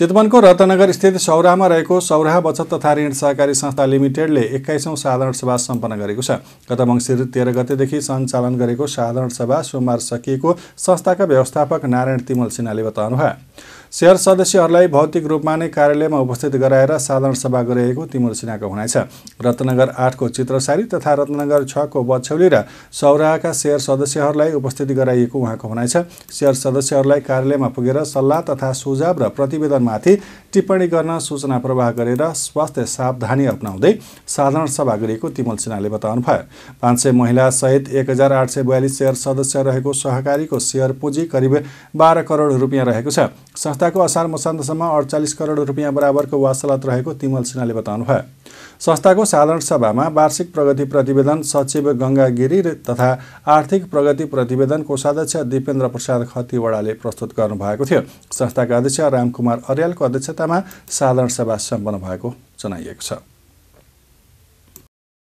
चितवनको रत्नगर स्थित सौराहमा रहेको सौराहा बचत तथा ऋण सहकारी संस्था लिमिटेडले एक्काइसौँ साधारण सभा सम्पन्न गरेको छ गत मङ्सिर तेह्र गतेदेखि सञ्चालन गरेको साधारण सभा सोमबार सकिएको संस्थाका व्यवस्थापक नारायण तिमल सिन्हाले बताउनुभयो सेयर सदस्यहरूलाई भौतिक रूपमा नै कार्यालयमा उपस्थित गराएर साधारण सभा गरिएको तिमुर सिन्हाको भनाइ छ रत्नगर आठको चित्रसारी तथा रत्नगर छको बछौली र सौराहका सेयर सदस्यहरूलाई उपस्थित गराइएको उहाँको भनाइ छ सेयर सदस्यहरूलाई कार्यालयमा पुगेर सल्लाह तथा सुझाव र प्रतिवेदनमाथि टिप्पणी गर्न सूचना प्रवाह गरेर स्वास्थ्य सावधानी अप्नाउँदै साधारण सभा गरिएको तिमुल सिन्हाले बताउनु भयो पाँच सय महिला सहित एक हजार आठ सय बयालिस सेयर सदस्य रहेको सहकारीको सेयर पुँजी करिब बाह्र करोड रुपियाँ रहेको छ संस्थाको असार मसान्तसम्म अडचालिस करोड रुपियाँ बराबरको वासलत रहेको तिमल सिन्हाले बताउनुभयो संस्थाको साधारण सभामा वार्षिक प्रगति प्रतिवेदन सचिव गङ्गा गिरी तथा आर्थिक प्रगति प्रतिवेदन कोषाध्यक्ष दिपेन्द्र प्रसाद खतिवडाले प्रस्तुत गर्नुभएको थियो संस्थाका अध्यक्ष रामकुमार अर्यालको अध्यक्षतामा साधारण सभा सम्पन्न भएको जनाइएको छ